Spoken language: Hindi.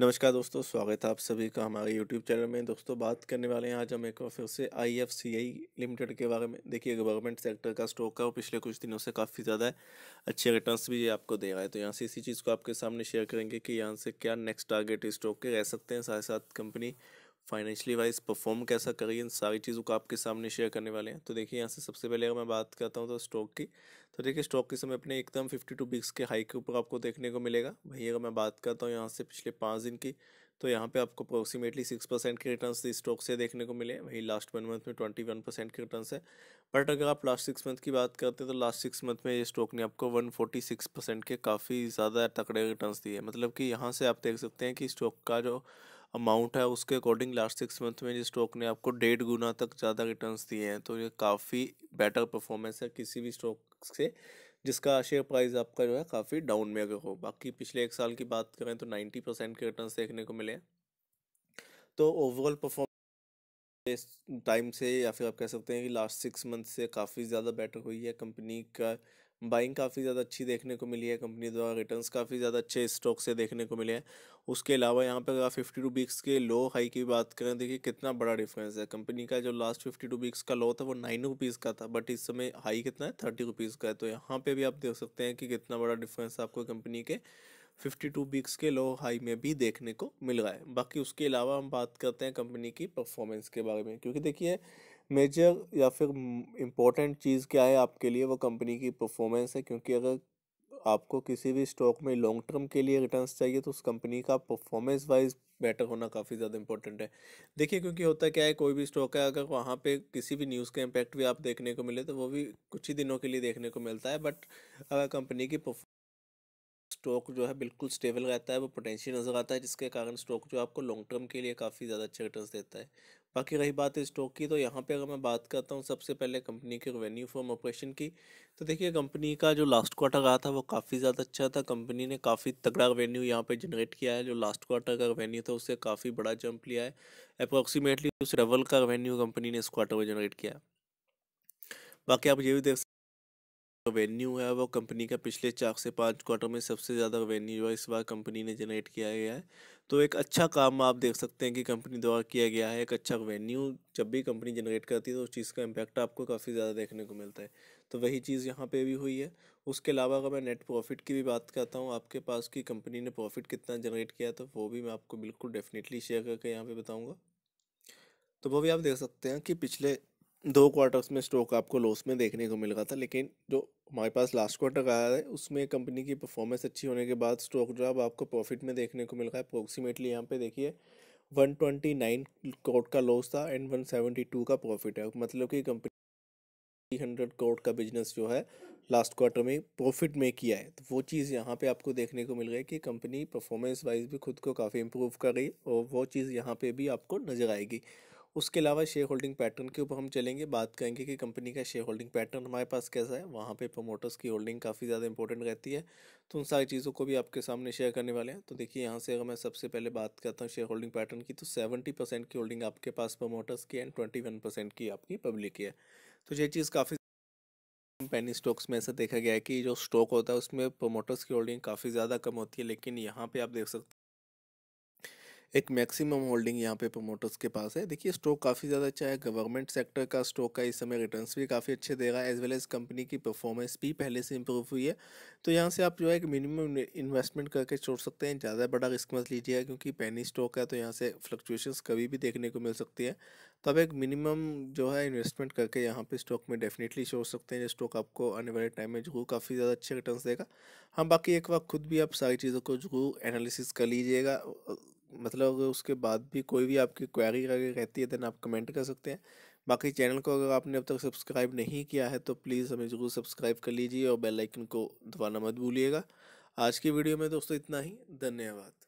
नमस्कार दोस्तों स्वागत है आप सभी का हमारे यूट्यूब चैनल में दोस्तों बात करने वाले हैं आज हम एक बार फिर से I F C I limited के बारे में देखिए गवर्नमेंट सेक्टर का स्टॉक है और पिछले कुछ दिनों से काफ़ी ज़्यादा अच्छे रिटर्न्स भी ये आपको दे रहा है तो यहाँ से इसी चीज़ को आपके सामने शेयर करेंगे कि यहाँ से क्या नेक्स्ट टारगेट स्टॉक के रह सकते हैं साथ साथ कंपनी फाइनेंशियली वाइज परफॉर्म कैसा करिए इन सारी चीज़ों को आपके सामने शेयर करने वाले हैं तो देखिए यहाँ से सबसे पहले अगर मैं बात करता हूँ तो स्टॉक की तो देखिए स्टॉक के समय अपने एकदम फिफ्टी टू बिक्स के हाई के ऊपर आपको देखने को मिलेगा वहीं अगर मैं बात करता हूँ यहाँ से पिछले पाँच दिन की तो यहाँ पे आपको अप्रोक्सीमेटली सिक्स परसेंट के रिटर्न इस स्टॉक से देखने को मिले वहीं लास्ट वन मंथ में ट्वेंटी वन परसेंट के रिटर्न है बट अगर आप लास्ट सिक्स मंथ की बात करते हैं तो लास्ट सिक्स मंथ में ये स्टॉक ने आपको वन फोर्टी सिक्स परसेंट के काफ़ी ज़्यादा तकड़े रिटर्न दिए मतलब कि यहाँ से आप देख सकते हैं कि स्टॉक का जो अमाउंट है उसके अकॉर्डिंग लास्ट सिक्स मंथ में जिस स्टॉक ने आपको डेढ़ गुना तक ज़्यादा रिटर्न्स दिए हैं तो ये काफ़ी बेटर परफॉर्मेंस है किसी भी स्टॉक से जिसका शेयर प्राइस आपका जो है काफ़ी डाउन में अगर हो बाकी पिछले एक साल की बात करें तो नाइन्टी परसेंट के रिटर्न देखने को मिले तो ओवरऑल परफॉर्मेंस टाइम से या फिर आप कह सकते हैं कि लास्ट सिक्स मंथ से काफ़ी ज़्यादा बेटर हुई है कंपनी का बाइंग काफ़ी ज़्यादा अच्छी देखने को मिली है कंपनी द्वारा रिटर्न्स काफ़ी ज़्यादा अच्छे स्टॉक से देखने को मिले हैं उसके अलावा यहाँ पर अगर आप फिफ्टी टू वीक्स के लो हाई की बात करें देखिए कितना बड़ा डिफरेंस है कंपनी का जो लास्ट फिफ्टी टू वीक्स का लो था वो नाइन रुपीज़ का था बट इस समय हाई कितना है थर्टी रुपीज़ का है तो यहाँ पर भी आप देख सकते हैं कि कितना बड़ा डिफरेंस आपको कंपनी के फिफ्टी टू वीक्स के लो हाई में भी देखने को मिल रहा है बाकी उसके अलावा हम बात करते हैं कंपनी की परफॉर्मेंस के बारे में क्योंकि देखिए मेजर या फिर इम्पोर्टेंट चीज़ क्या है आपके लिए वो कंपनी की परफॉर्मेंस है क्योंकि अगर आपको किसी भी स्टॉक में लॉन्ग टर्म के लिए रिटर्न्स चाहिए तो उस कंपनी का परफॉर्मेंस वाइज बेटर होना काफ़ी ज़्यादा इंपॉर्टेंट है देखिए क्योंकि होता क्या है कोई भी स्टॉक है अगर वहाँ पे किसी भी न्यूज़ का इम्पैक्ट भी आप देखने को मिले तो वो भी कुछ ही दिनों के लिए देखने को मिलता है बट अगर कंपनी की स्टॉक जो है बिल्कुल स्टेबल रहता है वो पोटेंशियल नज़र आता है जिसके कारण स्टॉक जो आपको लॉन्ग टर्म के लिए काफ़ी ज़्यादा अच्छे रिटर्न देता है बाकी रही बात स्टॉक की तो यहाँ पे अगर मैं बात करता हूँ सबसे पहले कंपनी के रेवेन्यू फ्रॉम ऑपरेशन की तो देखिए कंपनी का जो लास्ट क्वार्टर रहा था वो काफ़ी ज़्यादा अच्छा था कंपनी ने काफ़ी तगड़ा रेवेन्यू यहाँ पे जनरेट किया है जो लास्ट क्वार्टर का रेवेन्यू था उससे काफ़ी बड़ा जंप लिया है अप्रॉक्सीमेटली उस लेवल का रेवेन्यू कंपनी ने इस क्वार्टर में जनरेट किया बाकी आप ये भी देख रेवेन्यू है वो कंपनी का पिछले चार से पाँच क्वार्टर में सबसे ज़्यादा रेवेन्यू है इस बार कंपनी ने जनरेट किया गया है तो एक अच्छा काम आप देख सकते हैं कि कंपनी द्वारा किया गया है एक अच्छा रेवेन्यू जब भी कंपनी जनरेट करती है तो उस चीज़ का इम्पैक्ट आपको काफ़ी ज़्यादा देखने को मिलता है तो वही चीज़ यहाँ पर भी हुई है उसके अलावा अगर मैं नेट प्रॉफिट की भी बात करता हूँ आपके पास कि कंपनी ने प्रॉफिट कितना जनरेट किया तो वो भी मैं आपको बिल्कुल डेफिनेटली शेयर करके यहाँ पर बताऊँगा तो वो भी आप देख सकते हैं कि पिछले दो क्वार्टर्स में स्टॉक आपको लॉस में देखने को मिल रहा था लेकिन जो हमारे पास लास्ट क्वार्टर आया है उसमें कंपनी की परफॉर्मेंस अच्छी होने के बाद स्टॉक जो अब आपको प्रॉफिट में देखने को मिल रहा है अप्रोक्सीमेटली यहाँ पे देखिए वन ट्वेंटी नाइन करोड़ का लॉस था एंड वन सेवेंटी टू का प्रॉफिट है मतलब कि कंपनी थ्री हंड्रेड करोड़ का बिजनेस जो है लास्ट क्वार्टर में प्रॉफिट में किया है तो वो चीज़ यहाँ पे आपको देखने को मिल रही है कि कंपनी परफॉर्मेंस वाइज भी खुद को काफ़ी इम्प्रूव कर रही और वो चीज़ यहाँ पे भी आपको नज़र आएगी उसके अलावा शेयर होल्डिंग पैटर्न के ऊपर हम चलेंगे बात करेंगे कि कंपनी का शेयर होल्डिंग पैटर्न हमारे पास कैसा है वहाँ पे प्रमोटर्स की होल्डिंग काफ़ी ज़्यादा इंपॉर्टेंट रहती है तो उन सारी चीज़ों को भी आपके सामने शेयर करने वाले हैं तो देखिए यहाँ से अगर मैं सबसे पहले बात करता हूँ शेयर होल्डिंग पैटर्न की तो सेवेंटी परसेंट की होल्डिंग आपके पास प्रमोटर्स की एंड ट्वेंटी वन परसेंट की आपकी पब्लिक की है तो ये चीज़ काफ़ी कंपनी स्टॉक्स में ऐसा देखा गया है कि जो स्टॉक होता है उसमें प्रोमोटर्स की होल्डिंग काफ़ी ज़्यादा कम होती है लेकिन यहाँ पर आप देख सकते एक मैक्सिमम होल्डिंग यहाँ पे प्रोमोटर्स के पास है देखिए स्टॉक काफ़ी ज़्यादा अच्छा है गवर्नमेंट सेक्टर का स्टॉक का इस समय रिटर्न्स भी काफ़ी अच्छे दे रहा है एज वेल एज कंपनी की परफॉर्मेंस भी पहले से इंप्रूव हुई है तो यहाँ से आप जो है एक मिनिमम इन्वेस्टमेंट करके छोड़ सकते हैं ज़्यादा बड़ा रिस्क मत लीजिएगा क्योंकि पैनी स्टॉक है तो यहाँ से फ्लक्चुएशन कभी भी देखने को मिल सकती है तो आप एक मिनिमम जो है इन्वेस्टमेंट करके यहाँ पे स्टॉक में डेफिनेटली छोड़ सकते हैं स्टॉक आपको आने वाले टाइम में जरूर काफ़ी ज़्यादा अच्छे रिटर्न देगा हम हाँ, बाकी एक बार खुद भी आप सारी चीज़ों को जरूर एनालिसिस कर लीजिएगा मतलब अगर उसके बाद भी कोई भी आपकी क्वेरी अगर रहती है देन आप कमेंट कर सकते हैं बाकी चैनल को अगर आपने अब तक सब्सक्राइब नहीं किया है तो प्लीज़ हमें ज़रूर सब्सक्राइब कर लीजिए और बेल आइकन को दबाना मत भूलिएगा आज की वीडियो में दोस्तों इतना ही धन्यवाद